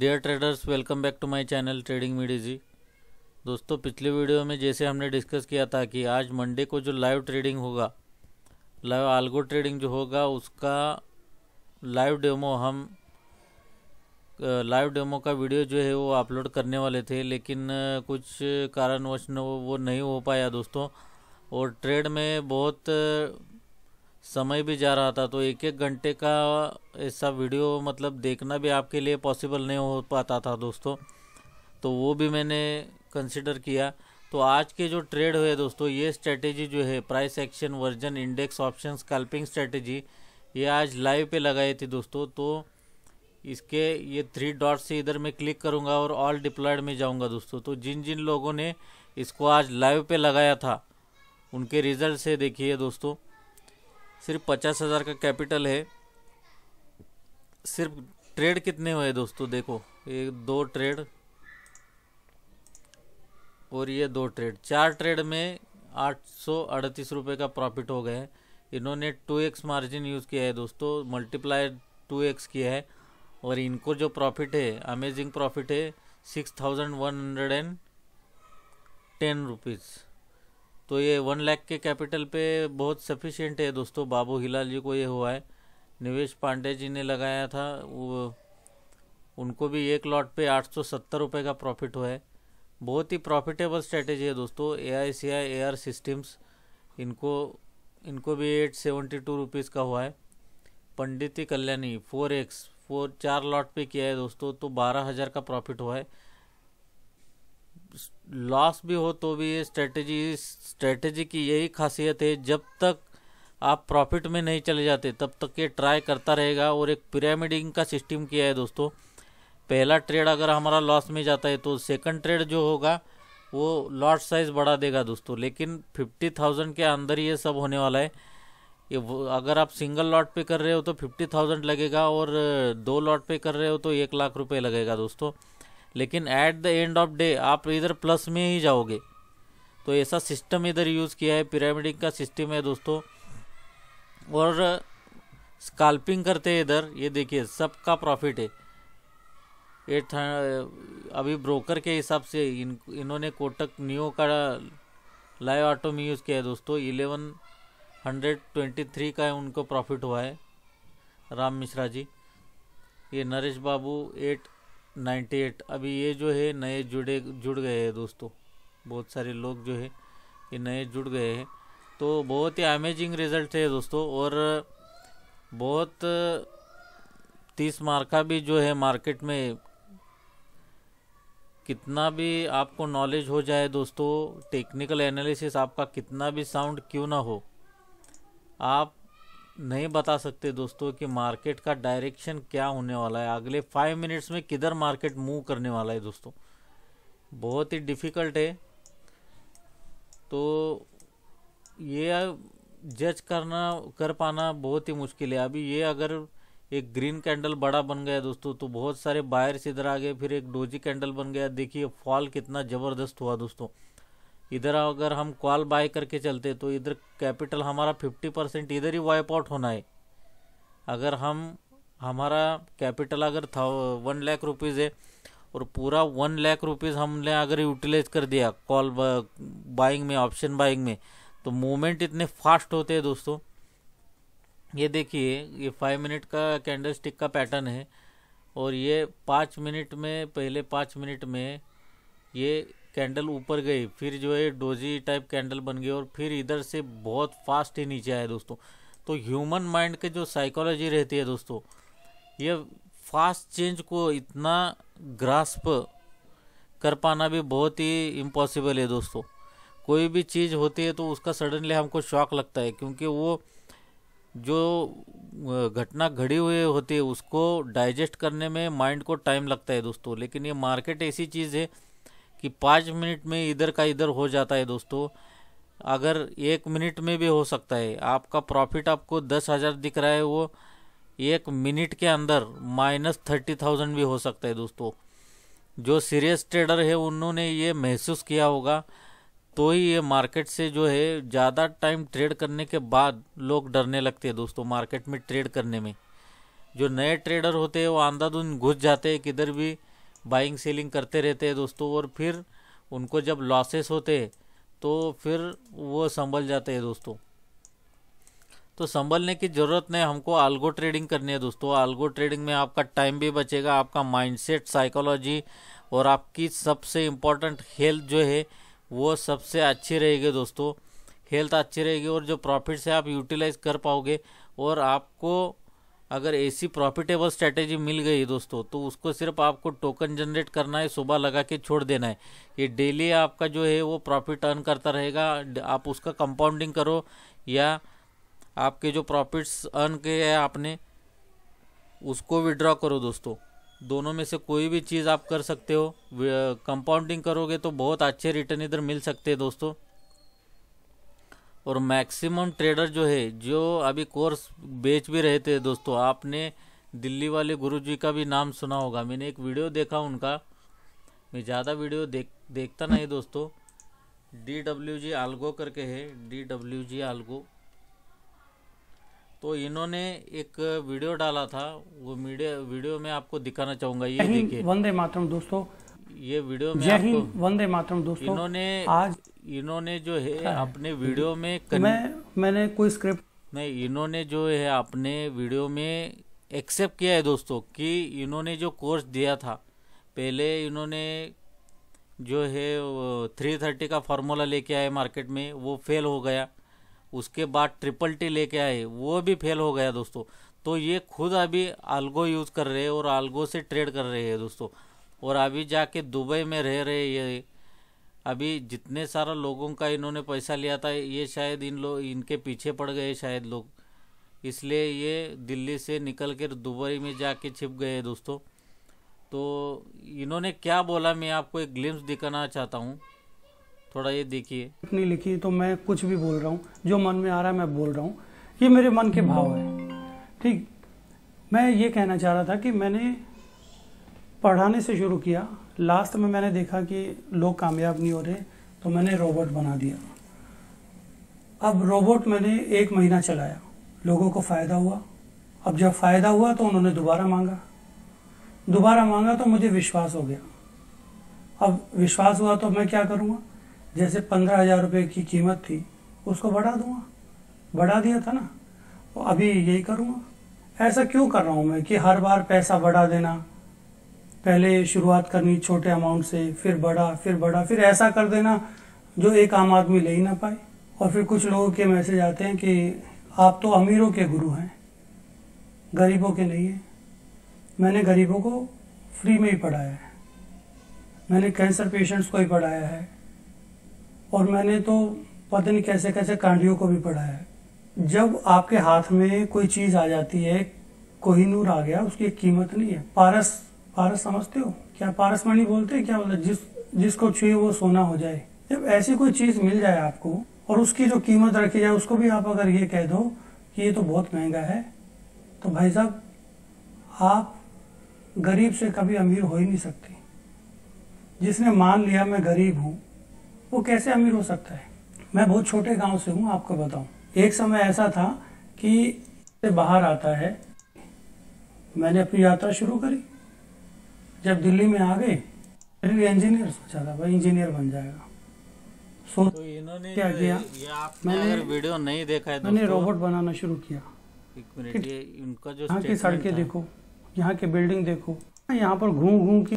Dear traders welcome back to my channel Trading Media ji दोस्तों पिछले video में जैसे हमने डिस्कस किया था कि आज मंडे को जो लाइव ट्रेडिंग होगा लाइव आल्गो ट्रेडिंग जो होगा उसका लाइव डेमो हम लाइव डेमो का वीडियो जो है वो अपलोड करने वाले थे लेकिन कुछ कारणवश वो नहीं हो पाया दोस्तों और ट्रेड में बहुत समय भी जा रहा था तो एक एक घंटे का ऐसा वीडियो मतलब देखना भी आपके लिए पॉसिबल नहीं हो पाता था दोस्तों तो वो भी मैंने कंसिडर किया तो आज के जो ट्रेड हुए दोस्तों ये स्ट्रेटेजी जो है price action version index option scalping strategy ये आज लाइव पे लगाई थी दोस्तों तो इसके ये थ्री डॉट से इधर मैं क्लिक करूँगा और ऑल डिप्लॉयड में जाऊँगा दोस्तों तो जिन जिन लोगों ने इसको आज लाइव पे लगाया था उनके रिजल्ट से देखिए दोस्तों सिर्फ पचास हज़ार का कैपिटल है सिर्फ ट्रेड कितने हुए दोस्तों देखो ये दो ट्रेड और ये दो ट्रेड चार ट्रेड में आठ सौ अड़तीस रुपये का प्रॉफिट हो गया है इन्होंने टू एक्स मार्जिन यूज़ किया है दोस्तों मल्टीप्लाई टू एक्स किया है और इनको जो प्रॉफिट है अमेजिंग प्रॉफिट है six thousand one hundred and ten rupees तो ये वन लाख के कैपिटल पे बहुत सफिशियंट है दोस्तों बाबू हिलाल जी को ये हुआ है निवेश पांडे जी ने लगाया था वो उनको भी एक लॉट पे आठ सौ सत्तर रुपये का प्रॉफिट हुआ है बहुत ही प्रॉफिटेबल स्ट्रेटेजी है दोस्तों ए आई सी आई ए आर सिस्टम्स इनको इनको भी एट सेवेंटी टू रुपीज़ का हुआ है पंडिती कल्याणी फोर एक्स फोर चार लॉट पे किया है दोस्तों तो बारह हज़ार का प्रॉफिट हुआ है लॉस भी हो तो भी ये स्ट्रेटजी स्ट्रेटजी की यही खासियत है जब तक आप प्रॉफिट में नहीं चले जाते तब तक ये ट्राई करता रहेगा और एक पिरामिडिंग का सिस्टम किया है दोस्तों पहला ट्रेड अगर हमारा लॉस में जाता है तो सेकंड ट्रेड जो होगा वो लॉट साइज़ बढ़ा देगा दोस्तों लेकिन फिफ्टी थाउजेंड के अंदर ये सब होने वाला है ये अगर आप सिंगल लॉट पे कर रहे हो तो फिफ्टी थाउजेंड लगेगा और दो लॉट पे कर रहे हो तो एक लाख रुपए लगेगा दोस्तों लेकिन at the end of the day इधर प्लस में ही जाओगे तो ऐसा सिस्टम इधर यूज़ किया है पिरामिडिंग का सिस्टम है दोस्तों और स्काल्पिंग करते हैं इधर ये देखिए सबका प्रॉफिट है एट अभी ब्रोकर के हिसाब से इन इन्होंने कोटक न्यू का लाइव ऑटो में यूज़ किया है दोस्तों इलेवन हंड्रेड ट्वेंटी थ्री का उनको प्रॉफिट हुआ है राम मिश्रा जी ये Naresh Babu eight ninety eight अभी ये जो है नए जुड़े जुड़ गए हैं दोस्तों बहुत सारे लोग जो है ये नए जुड़ गए हैं तो बहुत ही अमेजिंग रिजल्ट है दोस्तों और बहुत तीस मार्का भी जो है मार्केट में कितना भी आपको नॉलेज हो जाए दोस्तों टेक्निकल एनालिसिस आपका कितना भी साउंड क्यों ना हो आप नहीं बता सकते दोस्तों कि मार्केट का डायरेक्शन क्या होने वाला है अगले फाइव मिनट्स में किधर मार्केट मूव करने वाला है दोस्तों बहुत ही डिफ़िकल्ट है तो ये जज करना कर पाना बहुत ही मुश्किल है अभी ये अगर एक ग्रीन कैंडल बड़ा बन गया दोस्तों तो बहुत सारे बायर्स इधर आ गए फिर एक डोजी कैंडल बन गया देखिए फॉल कितना ज़बरदस्त हुआ दोस्तों इधर अगर हम कॉल बाय करके चलते तो इधर कैपिटल हमारा फिफ्टी परसेंट इधर ही वाइप आउट होना है अगर हम हमारा कैपिटल अगर था वन लाख रुपीज़ है और पूरा वन लाख रुपीज़ हमने अगर यूटिलाइज कर दिया कॉल बाइंग में ऑप्शन बाइंग में तो मूवमेंट इतने फास्ट होते हैं दोस्तों ये देखिए ये फाइव मिनट का कैंडल स्टिक का पैटर्न है और ये पाँच मिनट में पहले पाँच मिनट में ये कैंडल ऊपर गई फिर जो है डोजी टाइप कैंडल बन गई और फिर इधर से बहुत फास्ट ही नीचे आया दोस्तों तो ह्यूमन माइंड के जो साइकोलॉजी रहती है दोस्तों ये फास्ट चेंज को इतना ग्रास्प कर पाना भी बहुत ही इम्पॉसिबल है दोस्तों कोई भी चीज़ होती है तो उसका सडनली हमको शौक लगता है क्योंकि वो जो घटना घड़ी हुई होती है उसको डाइजेस्ट करने में माइंड को टाइम लगता है दोस्तों लेकिन ये मार्केट ऐसी चीज़ है कि पाँच मिनट में इधर का इधर हो जाता है दोस्तों अगर एक मिनट में भी हो सकता है आपका प्रॉफिट आपको दस हज़ार दिख रहा है वो एक मिनट के अंदर माइनस थर्टी थाउजेंड भी हो सकता है दोस्तों जो सीरियस ट्रेडर है उन्होंने ये महसूस किया होगा तो ही ये मार्केट से जो है ज़्यादा टाइम ट्रेड करने के बाद लोग डरने लगते हैं दोस्तों मार्केट में ट्रेड करने में जो नए ट्रेडर होते हैं वो आंधाधुन घुस जाते हैं किधर भी बाइंग सेलिंग करते रहते हैं दोस्तों और फिर उनको जब लॉसेस होते तो फिर वो संभल जाते हैं दोस्तों तो संभलने की ज़रूरत नहीं हमको आल्गो ट्रेडिंग करनी है दोस्तों आल्गो ट्रेडिंग में आपका टाइम भी बचेगा आपका माइंडसेट साइकोलॉजी और आपकी सबसे इम्पोर्टेंट हेल्थ जो है वो सबसे अच्छी रहेगी दोस्तों हेल्थ अच्छी रहेगी और जो प्रॉफिट से आप यूटिलाइज कर पाओगे और आपको अगर ऐसी प्रॉफिटेबल स्ट्रैटेजी मिल गई दोस्तों तो उसको सिर्फ आपको टोकन जनरेट करना है सुबह लगा के छोड़ देना है ये डेली आपका जो है वो प्रॉफिट अर्न करता रहेगा आप उसका कंपाउंडिंग करो या आपके जो प्रॉफिट्स अर्न किए हैं आपने उसको विड्रॉ करो दोस्तों दोनों में से कोई भी चीज़ आप कर सकते हो कंपाउंडिंग करोगे तो बहुत अच्छे रिटर्न इधर मिल सकते हैं दोस्तों और मैक्सिमम ट्रेडर जो है जो अभी कोर्स बेच भी रहे थे दोस्तों आपने दिल्ली वाले गुरुजी का भी नाम सुना होगा मैंने एक वीडियो देखा उनका मैं ज़्यादा वीडियो देख देखता नहीं दोस्तों डी डब्ल्यू जी आलगो करके है डी डब्ल्यू जी आलगो तो इन्होंने एक वीडियो डाला था वो मीडिया वीडियो में आपको दिखाना चाहूँगा ये देखिए वंदे मातरम दोस्तों ये वीडियो में आपको वंदे मातरम दोस्तों इन्होंने आज इन्होंने जो है, हाँ। अपने वीडियो में कन... मैं मैंने कोई स्क्रिप्ट नहीं इन्होंने जो है अपने वीडियो में एक्सेप्ट किया है दोस्तों कि इन्होंने जो कोर्स दिया था पहले इन्होंने जो है थ्री थर्टी का फार्मूला लेके आए मार्केट में वो फेल हो गया उसके बाद ट्रिपल टी लेके आए वो भी फेल हो गया दोस्तों तो ये खुद अभी अलगो यूज़ कर रहे हैं और अलगो से ट्रेड कर रहे हैं दोस्तों और अभी जाके दुबई में रह रहे ये अभी जितने सारा लोगों का इन्होंने पैसा लिया था ये शायद इन लोग इनके पीछे पड़ गए शायद लोग इसलिए ये दिल्ली से निकल कर दुबई में जाके छिप गए दोस्तों तो इन्होंने क्या बोला मैं आपको एक ग्लिम्स दिखाना चाहता हूँ थोड़ा ये देखिए इतनी लिखी तो मैं कुछ भी बोल रहा हूँ जो मन में आ रहा है मैं बोल रहा हूँ ये मेरे मन के भाव है ठीक मैं ये कहना चाह रहा था कि मैंने पढ़ाने से शुरू किया लास्ट में मैंने देखा कि लोग कामयाब नहीं हो रहे तो मैंने रोबोट बना दिया अब रोबोट मैंने एक महीना चलाया लोगों को फ़ायदा हुआ अब जब फ़ायदा हुआ तो उन्होंने दोबारा मांगा दोबारा मांगा तो मुझे विश्वास हो गया अब विश्वास हुआ तो मैं क्या करूँगा जैसे पंद्रह हज़ार रुपये की कीमत थी उसको बढ़ा दूंगा बढ़ा दिया था ना अभी यही करूँगा ऐसा क्यों कर रहा हूँ मैं कि हर बार पैसा बढ़ा देना पहले शुरुआत करनी छोटे अमाउंट से फिर बड़ा फिर बड़ा फिर ऐसा कर देना जो एक आम आदमी ले ही ना पाए और फिर कुछ लोगों के मैसेज आते हैं कि आप तो अमीरों के गुरु हैं गरीबों के नहीं है मैंने गरीबों को फ्री में ही पढ़ाया है मैंने कैंसर पेशेंट्स को ही पढ़ाया है और मैंने तो पता नहीं कैसे कैसे कांडियों को भी पढ़ाया है जब आपके हाथ में कोई चीज़ आ जाती है कोहिनूर आ गया उसकी कीमत नहीं है पारस पारस समझते हो क्या पारस मणि बोलते हैं क्या बोलते जिस जिसको छुए वो सोना हो जाए जब ऐसी कोई चीज मिल जाए आपको और उसकी जो कीमत रखी जाए उसको भी आप अगर ये कह दो कि ये तो बहुत महंगा है तो भाई साहब आप गरीब से कभी अमीर हो ही नहीं सकते जिसने मान लिया मैं गरीब हूँ वो कैसे अमीर हो सकता है मैं बहुत छोटे गांव से हूँ आपको बताऊ एक समय ऐसा था कि बाहर आता है मैंने अपनी यात्रा शुरू करी जब दिल्ली में आ गए फिर इंजीनियर सोचा था भाई इंजीनियर बन जाएगा सो तो इन्होंने क्या किया मैंने अगर वीडियो नहीं देखा है मैंने रोबोट बनाना शुरू किया यहाँ की सड़कें देखो यहाँ की बिल्डिंग देखो यहाँ पर घूम घूम के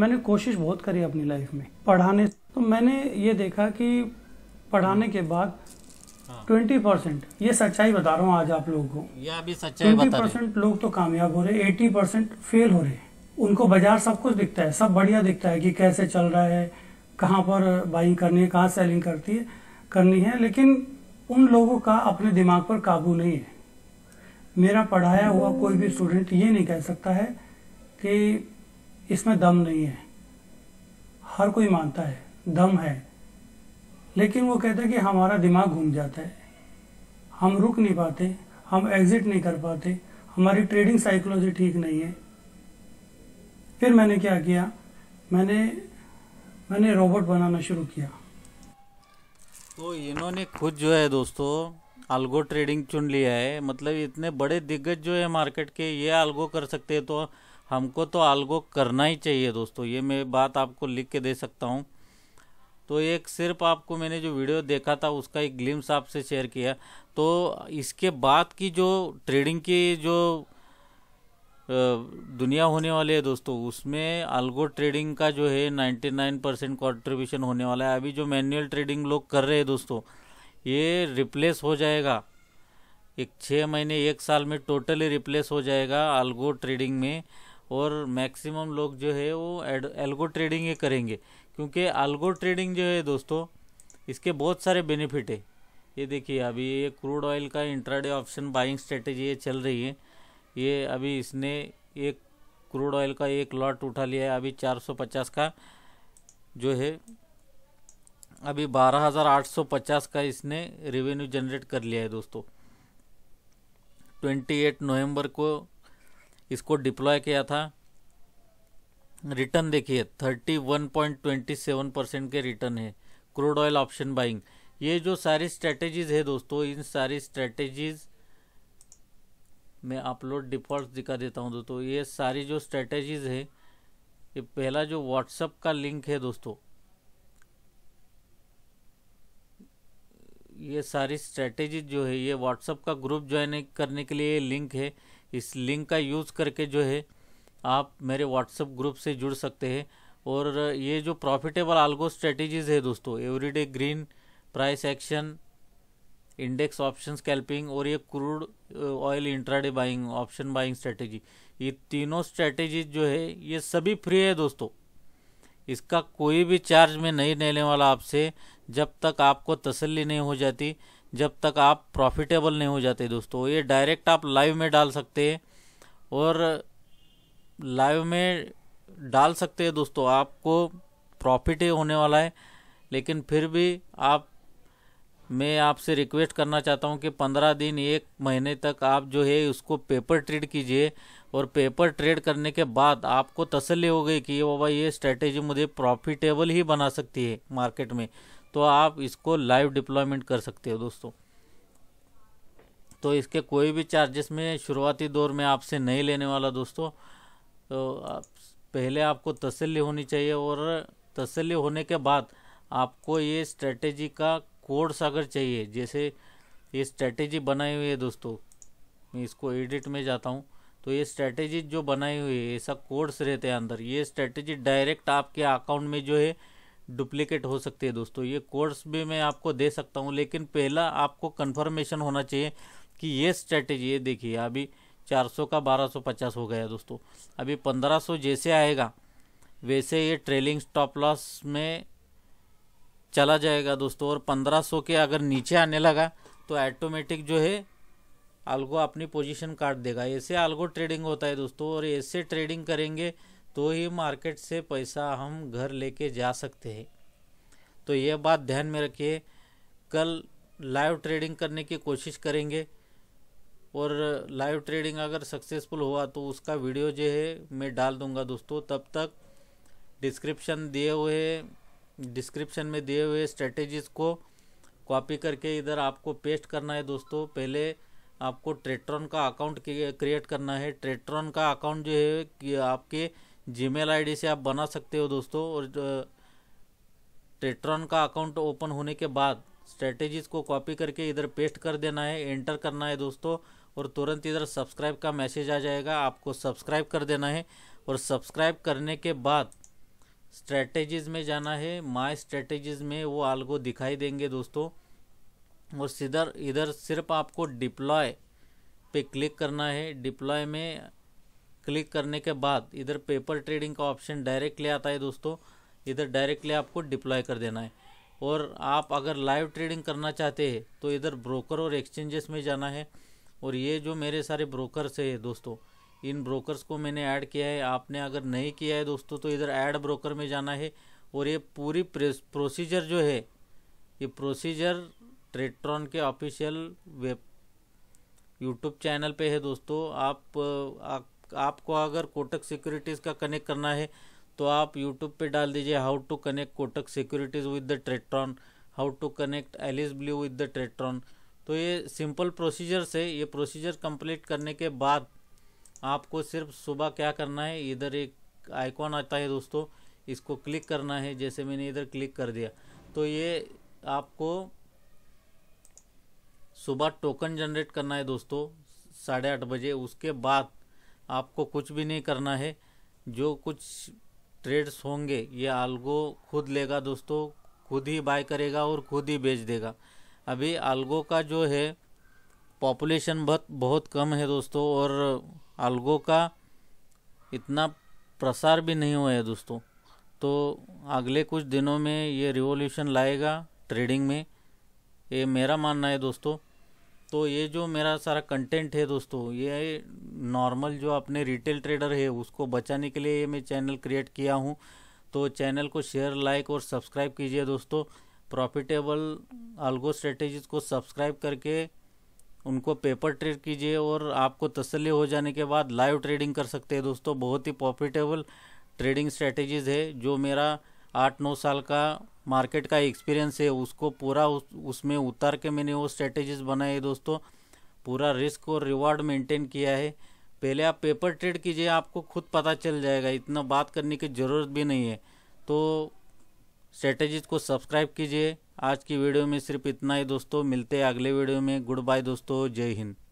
मैंने कोशिश बहुत करी अपनी लाइफ में पढ़ाने तो मैंने ये देखा कि पढ़ाने के बाद ट्वेंटी हाँ। परसेंट ये सच्चाई बता रहा हूँ आज आप लोगों को ट्वेंटी परसेंट लोग तो कामयाब हो रहे एटी परसेंट फेल हो रहे उनको बाजार सब कुछ दिखता है सब बढ़िया दिखता है कि कैसे चल रहा है कहाँ पर बाइंग करनी है कहाँ सेलिंग करती है करनी है लेकिन उन लोगों का अपने दिमाग पर काबू नहीं है मेरा पढ़ाया हुआ कोई भी स्टूडेंट ये नहीं कह सकता है कि इसमें दम नहीं है हर कोई मानता है दम है लेकिन वो कहता है कि हमारा दिमाग घूम जाता है हम रुक नहीं पाते हम एग्जिट नहीं कर पाते हमारी ट्रेडिंग साइकोलॉजी ठीक नहीं है फिर मैंने क्या किया मैंने मैंने रोबोट बनाना शुरू किया तो इन्होंने खुद जो है दोस्तों अलगो ट्रेडिंग चुन लिया है मतलब इतने बड़े दिग्गज जो है मार्केट के ये अलगो कर सकते हैं तो हमको तो अलगो करना ही चाहिए दोस्तों ये मैं बात आपको लिख के दे सकता हूँ तो एक सिर्फ आपको मैंने जो वीडियो देखा था उसका एक ग्लिम्स आपसे शेयर किया तो इसके बाद की जो ट्रेडिंग की जो दुनिया होने वाली है दोस्तों उसमें आल्गो ट्रेडिंग का जो है 99 परसेंट कॉन्ट्रीब्यूशन होने वाला है अभी जो मैनुअल ट्रेडिंग लोग कर रहे हैं दोस्तों ये रिप्लेस हो जाएगा एक छः महीने एक साल में टोटली रिप्लेस हो जाएगा आल्गो ट्रेडिंग में और मैक्सिमम लोग जो है वो एल्गो ट्रेडिंग ही करेंगे क्योंकि आल्गो ट्रेडिंग जो है दोस्तों इसके बहुत सारे बेनिफिट है ये देखिए अभी ये क्रूड ऑयल का इंट्राडे ऑप्शन बाइंग स्ट्रेटेजी ये चल रही है ये अभी इसने एक क्रूड ऑयल का एक लॉट उठा लिया है अभी 450 का जो है अभी 12,850 का इसने रेवेन्यू जनरेट कर लिया है दोस्तों 28 नवंबर को इसको डिप्लॉय किया था रिटर्न देखिए 31.27 परसेंट के रिटर्न है क्रूड ऑयल ऑप्शन बाइंग ये जो सारी स्ट्रेटेजीज है दोस्तों इन सारी स्ट्रेटेजीज़ मैं अपलोड डिफ़ॉल्ट दिखा देता हूँ दोस्तों ये सारी जो स्ट्रेटेजीज़ है ये पहला जो व्हाट्सअप का लिंक है दोस्तों ये सारी स्ट्रेटेजी जो है ये व्हाट्सअप का ग्रुप ज्वाइन करने के लिए लिंक है इस लिंक का यूज़ करके जो है आप मेरे व्हाट्सअप ग्रुप से जुड़ सकते हैं और ये जो प्रॉफिटेबल आल्गो स्ट्रेटेजीज़ है दोस्तों everyday green price action index option scalping और ये crude oil intraday buying option buying strategy ये तीनों स्ट्रेटेजी जो है ये सभी फ्री है दोस्तों इसका कोई भी चार्ज में नहीं लेने वाला आपसे जब तक आपको तसल्ली नहीं हो जाती जब तक आप प्रॉफिटेबल नहीं हो जाते दोस्तों ये डायरेक्ट आप लाइव में डाल सकते हैं और लाइव में डाल सकते हैं दोस्तों आपको प्रॉफिट ही होने वाला है लेकिन फिर भी आप मैं आपसे रिक्वेस्ट करना चाहता हूँ कि पंद्रह दिन एक महीने तक आप जो है उसको पेपर ट्रेड कीजिए और पेपर ट्रेड करने के बाद आपको तसल्ली हो गई कि बाबा ये स्ट्रेटेजी मुझे प्रॉफिटेबल ही बना सकती है मार्केट में तो आप इसको लाइव डिप्लॉयमेंट कर सकते हो दोस्तों तो इसके कोई भी चार्जेस में शुरुआती दौर में आपसे नहीं लेने वाला दोस्तों तो आप पहले आपको तसल्ली होनी चाहिए और तसल्ली होने के बाद आपको ये स्ट्रेटेजी का कोड्स अगर चाहिए जैसे ये स्ट्रेटेजी बनाई हुई है दोस्तों मैं इसको एडिट में जाता हूँ तो ये स्ट्रेटेजी जो बनाई हुई है ऐसा कोड्स रहते हैं अंदर ये स्ट्रेटेजी डायरेक्ट आपके अकाउंट में जो है डुप्लीकेट हो सकती है दोस्तों ये कोर्स भी मैं आपको दे सकता हूँ लेकिन पहला आपको कन्फर्मेशन होना चाहिए कि ये स्ट्रेटेजी ये देखिए अभी 400 का 1250 हो गया दोस्तों अभी 1500 जैसे आएगा वैसे ये ट्रेलिंग स्टॉप लॉस में चला जाएगा दोस्तों और 1500 के अगर नीचे आने लगा तो ऐटोमेटिक जो है अलगो अपनी पोजीशन काट देगा ऐसे अलगो ट्रेडिंग होता है दोस्तों और ऐसे ट्रेडिंग करेंगे तो ही मार्केट से पैसा हम घर लेके जा सकते हैं तो ये बात ध्यान में रखिए कल लाइव ट्रेडिंग करने की कोशिश करेंगे और लाइव ट्रेडिंग अगर सक्सेसफुल हुआ तो उसका वीडियो जो है मैं डाल दूँगा दोस्तों तब तक डिस्क्रिप्शन दिए हुए डिस्क्रिप्शन में दिए हुए स्ट्रेटेजीज को कॉपी करके इधर आपको पेस्ट करना है दोस्तों पहले आपको ट्रेट्रॉन का अकाउंट क्रिएट करना है ट्रेट्रॉन का अकाउंट जो है कि आपके जीमेल आईडी से आप बना सकते हो दोस्तों और ट्रेट्रॉन का अकाउंट ओपन होने के बाद स्ट्रेटेजीज को कॉपी करके इधर पेस्ट कर देना है एंटर करना है दोस्तों और तुरंत इधर सब्सक्राइब का मैसेज आ जाएगा आपको सब्सक्राइब कर देना है और सब्सक्राइब करने के बाद स्ट्रेटेजीज में जाना है माई स्ट्रेटेजीज में वो आलगो दिखाई देंगे दोस्तों और सीधर इधर सिर्फ आपको डिप्लॉय पे क्लिक करना है डिप्लॉय में क्लिक करने के बाद इधर पेपर ट्रेडिंग का ऑप्शन डायरेक्टली आता है दोस्तों इधर डायरेक्टली आपको डिप्लॉय कर देना है और आप अगर लाइव ट्रेडिंग करना चाहते हैं तो इधर ब्रोकर और एक्सचेंजेस में जाना है और ये जो मेरे सारे से है दोस्तों इन ब्रोकर्स को मैंने ऐड किया है आपने अगर नहीं किया है दोस्तों तो इधर ऐड ब्रोकर में जाना है और ये पूरी प्रोसीजर जो है ये प्रोसीजर ट्रेट्रॉन के ऑफिशियल वेब यूट्यूब चैनल पे है दोस्तों आप, आ, आपको अगर कोटक सिक्योरिटीज़ का कनेक्ट करना है तो आप यूट्यूब पे डाल दीजिए how to connect Kotak securities with the Tradetron how to connect Alice Blue with the Tradetron तो ये सिंपल प्रोसीजर से ये प्रोसीजर कंप्लीट करने के बाद आपको सिर्फ सुबह क्या करना है इधर एक आइकॉन आता है दोस्तों इसको क्लिक करना है जैसे मैंने इधर क्लिक कर दिया तो ये आपको सुबह टोकन जनरेट करना है दोस्तों साढ़े आठ बजे उसके बाद आपको कुछ भी नहीं करना है जो कुछ ट्रेड्स होंगे ये आल्गो खुद लेगा दोस्तों खुद ही बाय करेगा और खुद ही बेच देगा अभी आल्गो का जो है पॉपुलेशन बहुत बहुत कम है दोस्तों और अलगो का इतना प्रसार भी नहीं हुआ है दोस्तों तो अगले कुछ दिनों में ये रिवोल्यूशन लाएगा ट्रेडिंग में ये मेरा मानना है दोस्तों तो ये जो मेरा सारा कंटेंट है दोस्तों ये नॉर्मल जो अपने रिटेल ट्रेडर है उसको बचाने के लिए ये मैं चैनल क्रिएट किया हूँ तो चैनल को शेयर लाइक और सब्सक्राइब कीजिए दोस्तों प्रॉफिटेबल अलगो स्ट्रेटेजीज को सब्सक्राइब करके उनको पेपर ट्रेड कीजिए और आपको तसली हो जाने के बाद लाइव ट्रेडिंग कर सकते हैं दोस्तों बहुत ही प्रॉफिटेबल ट्रेडिंग स्ट्रेटजीज़ है जो मेरा आठ नौ साल का मार्केट का एक्सपीरियंस है उसको पूरा उस, उसमें उतार के मैंने वो स्ट्रेटजीज बनाए दोस्तों पूरा रिस्क और रिवार्ड मेंटेन किया है पहले आप पेपर ट्रेड कीजिए आपको खुद पता चल जाएगा इतना बात करने की ज़रूरत भी नहीं है तो स्ट्रेटेजीज को सब्सक्राइब कीजिए आज की वीडियो में सिर्फ इतना ही दोस्तों मिलते हैं अगले वीडियो में गुड बाय दोस्तों जय हिंद